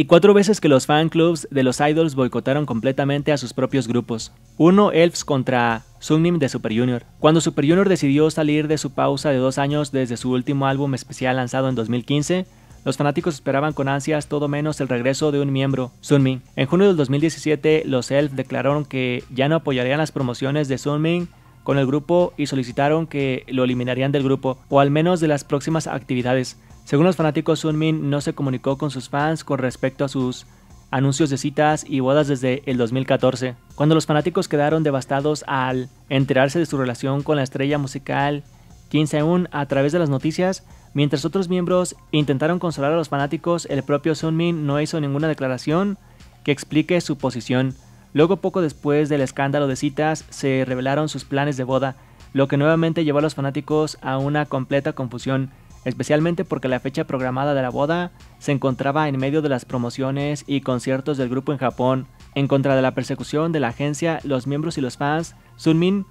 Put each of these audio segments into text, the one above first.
y cuatro veces que los fan clubs de los idols boicotaron completamente a sus propios grupos. Uno, ELFs contra Sunmin de Super Junior. Cuando Super Junior decidió salir de su pausa de dos años desde su último álbum especial lanzado en 2015, los fanáticos esperaban con ansias todo menos el regreso de un miembro, Sunmin. En junio del 2017, los Elf declararon que ya no apoyarían las promociones de Sunmin con el grupo y solicitaron que lo eliminarían del grupo, o al menos de las próximas actividades. Según los fanáticos, Sunmin no se comunicó con sus fans con respecto a sus anuncios de citas y bodas desde el 2014, cuando los fanáticos quedaron devastados al enterarse de su relación con la estrella musical Kim Seun a través de las noticias. Mientras otros miembros intentaron consolar a los fanáticos, el propio Sunmin no hizo ninguna declaración que explique su posición. Luego, poco después del escándalo de citas, se revelaron sus planes de boda, lo que nuevamente llevó a los fanáticos a una completa confusión especialmente porque la fecha programada de la boda se encontraba en medio de las promociones y conciertos del grupo en Japón. En contra de la persecución de la agencia, los miembros y los fans, Sunmin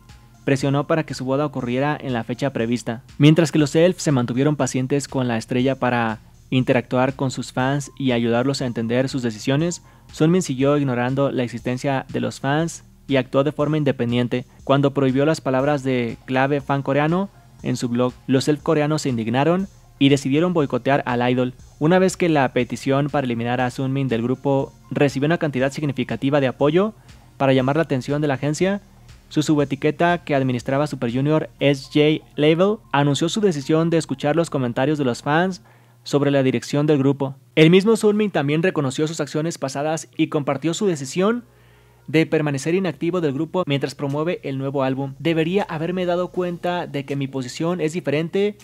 presionó para que su boda ocurriera en la fecha prevista, mientras que los ELF se mantuvieron pacientes con la estrella para interactuar con sus fans y ayudarlos a entender sus decisiones, Sunmin siguió ignorando la existencia de los fans y actuó de forma independiente. Cuando prohibió las palabras de clave fan coreano, en su blog, los self-coreanos se indignaron y decidieron boicotear al idol. Una vez que la petición para eliminar a Sunmin del grupo recibió una cantidad significativa de apoyo para llamar la atención de la agencia, su subetiqueta que administraba Super Junior SJ Label anunció su decisión de escuchar los comentarios de los fans sobre la dirección del grupo. El mismo Sunmin también reconoció sus acciones pasadas y compartió su decisión de permanecer inactivo del grupo mientras promueve el nuevo álbum. Debería haberme dado cuenta de que mi posición es diferente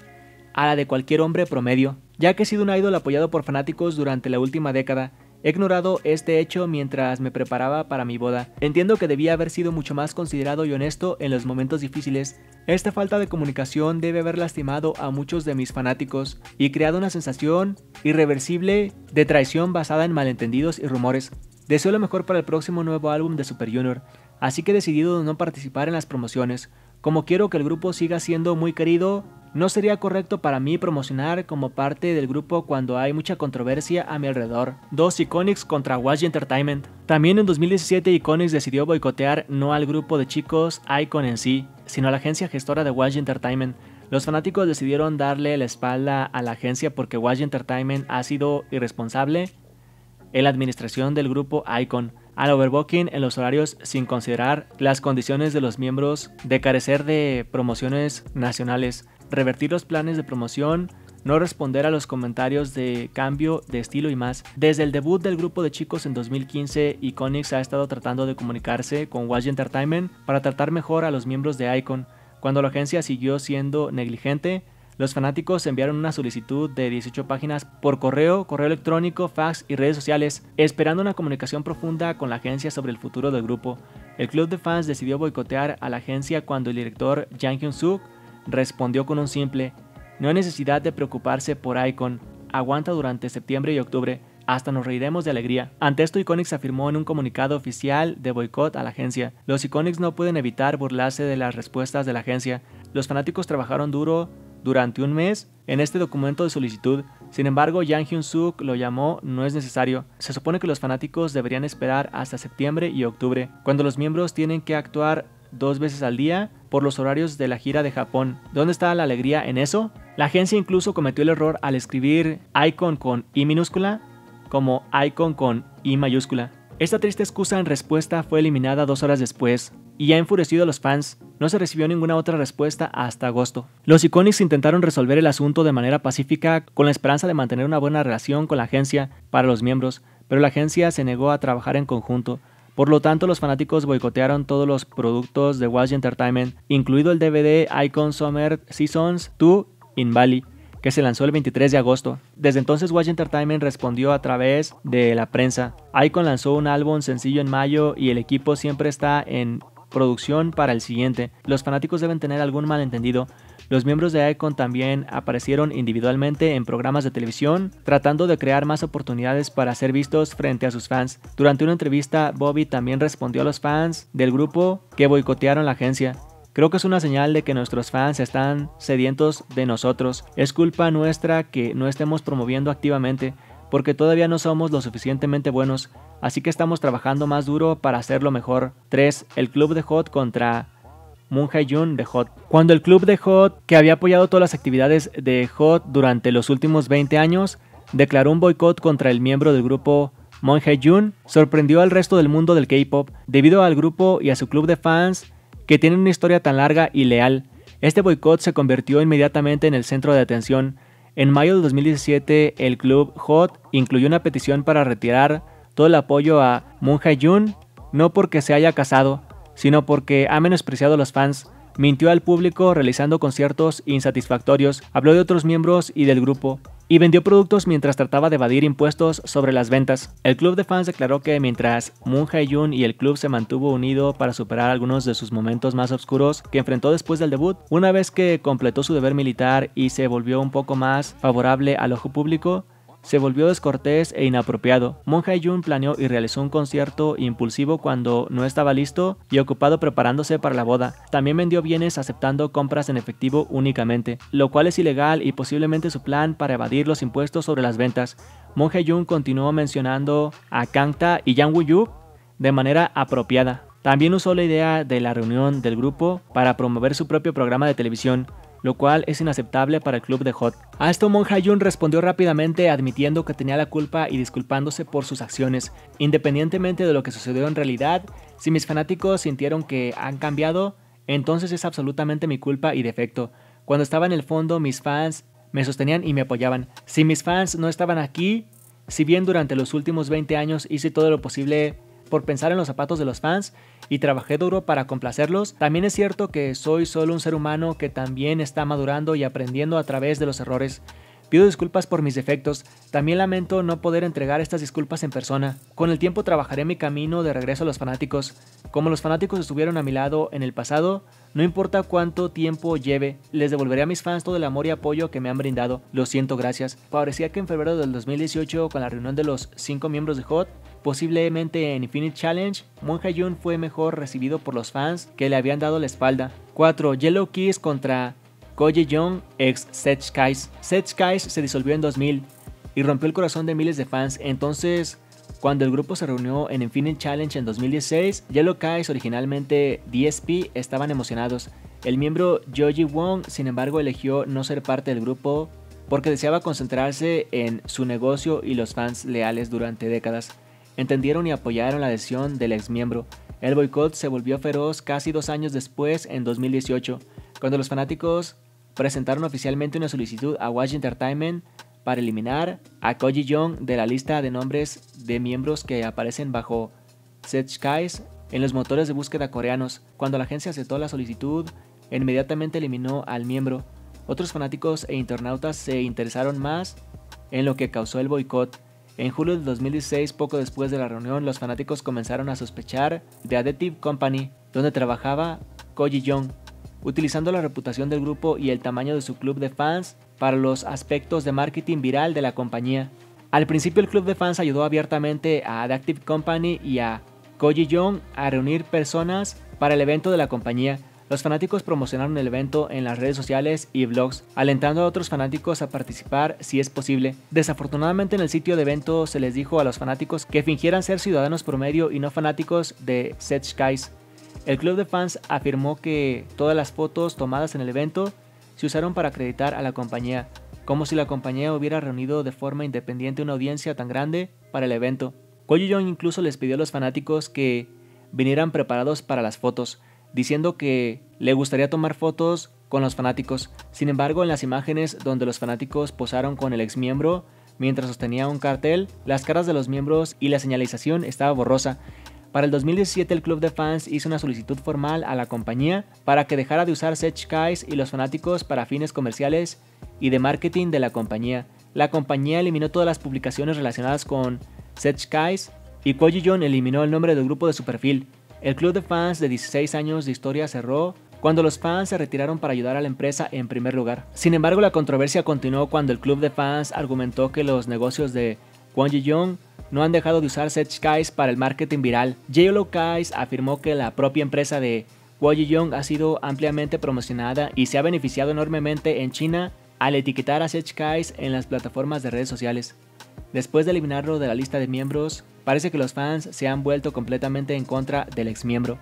a la de cualquier hombre promedio, ya que he sido un ídolo apoyado por fanáticos durante la última década. He ignorado este hecho mientras me preparaba para mi boda. Entiendo que debía haber sido mucho más considerado y honesto en los momentos difíciles. Esta falta de comunicación debe haber lastimado a muchos de mis fanáticos y creado una sensación irreversible de traición basada en malentendidos y rumores. Deseo lo mejor para el próximo nuevo álbum de Super Junior, así que he decidido no participar en las promociones. Como quiero que el grupo siga siendo muy querido, no sería correcto para mí promocionar como parte del grupo cuando hay mucha controversia a mi alrededor. 2. Iconics contra Washi Entertainment. También en 2017 Iconics decidió boicotear no al grupo de chicos Icon en sí, sino a la agencia gestora de Washi Entertainment. Los fanáticos decidieron darle la espalda a la agencia porque Washi Entertainment ha sido irresponsable en la administración del grupo ICON al overbooking en los horarios sin considerar las condiciones de los miembros de carecer de promociones nacionales, revertir los planes de promoción, no responder a los comentarios de cambio de estilo y más. Desde el debut del grupo de chicos en 2015, Iconix ha estado tratando de comunicarse con Watch Entertainment para tratar mejor a los miembros de Icon. Cuando la agencia siguió siendo negligente, los fanáticos enviaron una solicitud de 18 páginas por correo, correo electrónico, fax y redes sociales, esperando una comunicación profunda con la agencia sobre el futuro del grupo. El club de fans decidió boicotear a la agencia cuando el director Jang Hyun-suk respondió con un simple: No hay necesidad de preocuparse por Icon, aguanta durante septiembre y octubre, hasta nos reiremos de alegría. Ante esto, Iconics afirmó en un comunicado oficial de boicot a la agencia. Los Iconics no pueden evitar burlarse de las respuestas de la agencia. Los fanáticos trabajaron duro durante un mes. En este documento de solicitud, sin embargo, Yang Hyun-suk lo llamó no es necesario. Se supone que los fanáticos deberían esperar hasta septiembre y octubre, cuando los miembros tienen que actuar dos veces al día por los horarios de la gira de Japón. ¿Dónde está la alegría en eso? La agencia incluso cometió el error al escribir Icon con I minúscula como Icon con I mayúscula. Esta triste excusa en respuesta fue eliminada dos horas después y ha enfurecido a los fans, no se recibió ninguna otra respuesta hasta agosto. Los Iconics intentaron resolver el asunto de manera pacífica con la esperanza de mantener una buena relación con la agencia para los miembros, pero la agencia se negó a trabajar en conjunto. Por lo tanto, los fanáticos boicotearon todos los productos de Watch Entertainment, incluido el DVD Icon Summer Seasons 2 in Bali, que se lanzó el 23 de agosto. Desde entonces Watch Entertainment respondió a través de la prensa. Icon lanzó un álbum sencillo en mayo y el equipo siempre está en producción para el siguiente. Los fanáticos deben tener algún malentendido. Los miembros de Icon también aparecieron individualmente en programas de televisión, tratando de crear más oportunidades para ser vistos frente a sus fans. Durante una entrevista, Bobby también respondió a los fans del grupo que boicotearon la agencia. Creo que es una señal de que nuestros fans están sedientos de nosotros. Es culpa nuestra que no estemos promoviendo activamente porque todavía no somos lo suficientemente buenos, así que estamos trabajando más duro para hacerlo mejor. 3. El club de Hot contra Moon Jae jun de Hot. Cuando el club de Hot, que había apoyado todas las actividades de Hot durante los últimos 20 años, declaró un boicot contra el miembro del grupo Moon Jae jun sorprendió al resto del mundo del K-pop debido al grupo y a su club de fans que tienen una historia tan larga y leal. Este boicot se convirtió inmediatamente en el centro de atención en mayo de 2017, el club HOT incluyó una petición para retirar todo el apoyo a Moon Hae-jun, no porque se haya casado, sino porque ha menospreciado a los fans mintió al público realizando conciertos insatisfactorios, habló de otros miembros y del grupo, y vendió productos mientras trataba de evadir impuestos sobre las ventas. El club de fans declaró que mientras Moon Jae-yoon y el club se mantuvo unido para superar algunos de sus momentos más oscuros que enfrentó después del debut, una vez que completó su deber militar y se volvió un poco más favorable al ojo público, se volvió descortés e inapropiado. Mon jun planeó y realizó un concierto impulsivo cuando no estaba listo y ocupado preparándose para la boda. También vendió bienes aceptando compras en efectivo únicamente, lo cual es ilegal y posiblemente su plan para evadir los impuestos sobre las ventas. Mon Hae-jun continuó mencionando a Kangta y Yang Woo-yu de manera apropiada. También usó la idea de la reunión del grupo para promover su propio programa de televisión lo cual es inaceptable para el club de Hot. A esto Mon Hyun respondió rápidamente admitiendo que tenía la culpa y disculpándose por sus acciones. Independientemente de lo que sucedió en realidad, si mis fanáticos sintieron que han cambiado, entonces es absolutamente mi culpa y defecto. Cuando estaba en el fondo, mis fans me sostenían y me apoyaban. Si mis fans no estaban aquí, si bien durante los últimos 20 años hice todo lo posible por pensar en los zapatos de los fans y trabajé duro para complacerlos, también es cierto que soy solo un ser humano que también está madurando y aprendiendo a través de los errores. Pido disculpas por mis defectos, también lamento no poder entregar estas disculpas en persona. Con el tiempo trabajaré mi camino de regreso a los fanáticos. Como los fanáticos estuvieron a mi lado en el pasado, no importa cuánto tiempo lleve, les devolveré a mis fans todo el amor y apoyo que me han brindado. Lo siento, gracias. Parecía que en febrero del 2018, con la reunión de los 5 miembros de HOT, Posiblemente en Infinite Challenge, Moon Hyun fue mejor recibido por los fans que le habían dado la espalda. 4. Yellow Kiss contra Ko Young ex Seth Skies. Seth Skies se disolvió en 2000 y rompió el corazón de miles de fans, entonces cuando el grupo se reunió en Infinite Challenge en 2016, Yellow Kiss originalmente DSP, estaban emocionados. El miembro Joji Wong, sin embargo, eligió no ser parte del grupo porque deseaba concentrarse en su negocio y los fans leales durante décadas entendieron y apoyaron la adhesión del exmiembro. El boicot se volvió feroz casi dos años después, en 2018, cuando los fanáticos presentaron oficialmente una solicitud a Watch Entertainment para eliminar a Koji Young de la lista de nombres de miembros que aparecen bajo Set Skies en los motores de búsqueda coreanos. Cuando la agencia aceptó la solicitud, inmediatamente eliminó al miembro. Otros fanáticos e internautas se interesaron más en lo que causó el boicot. En julio de 2016, poco después de la reunión, los fanáticos comenzaron a sospechar de Adaptive Company, donde trabajaba Koji Young, utilizando la reputación del grupo y el tamaño de su club de fans para los aspectos de marketing viral de la compañía. Al principio el club de fans ayudó abiertamente a Adaptive Company y a Koji Young a reunir personas para el evento de la compañía, los fanáticos promocionaron el evento en las redes sociales y blogs, alentando a otros fanáticos a participar si es posible. Desafortunadamente en el sitio de evento se les dijo a los fanáticos que fingieran ser ciudadanos promedio y no fanáticos de Set Skies. El club de fans afirmó que todas las fotos tomadas en el evento se usaron para acreditar a la compañía, como si la compañía hubiera reunido de forma independiente una audiencia tan grande para el evento. Koyu Young incluso les pidió a los fanáticos que vinieran preparados para las fotos, diciendo que le gustaría tomar fotos con los fanáticos. Sin embargo, en las imágenes donde los fanáticos posaron con el ex miembro mientras sostenía un cartel, las caras de los miembros y la señalización estaba borrosa. Para el 2017 el club de fans hizo una solicitud formal a la compañía para que dejara de usar Sech Kais y los fanáticos para fines comerciales y de marketing de la compañía. La compañía eliminó todas las publicaciones relacionadas con Sech Kais y Koji John eliminó el nombre del grupo de su perfil. El club de fans de 16 años de historia cerró cuando los fans se retiraron para ayudar a la empresa en primer lugar. Sin embargo, la controversia continuó cuando el club de fans argumentó que los negocios de Kwon ji no han dejado de usar Sech Kais para el marketing viral. J.Lo Kais afirmó que la propia empresa de Kwon ji ha sido ampliamente promocionada y se ha beneficiado enormemente en China al etiquetar a Sech en las plataformas de redes sociales. Después de eliminarlo de la lista de miembros, Parece que los fans se han vuelto completamente en contra del ex miembro.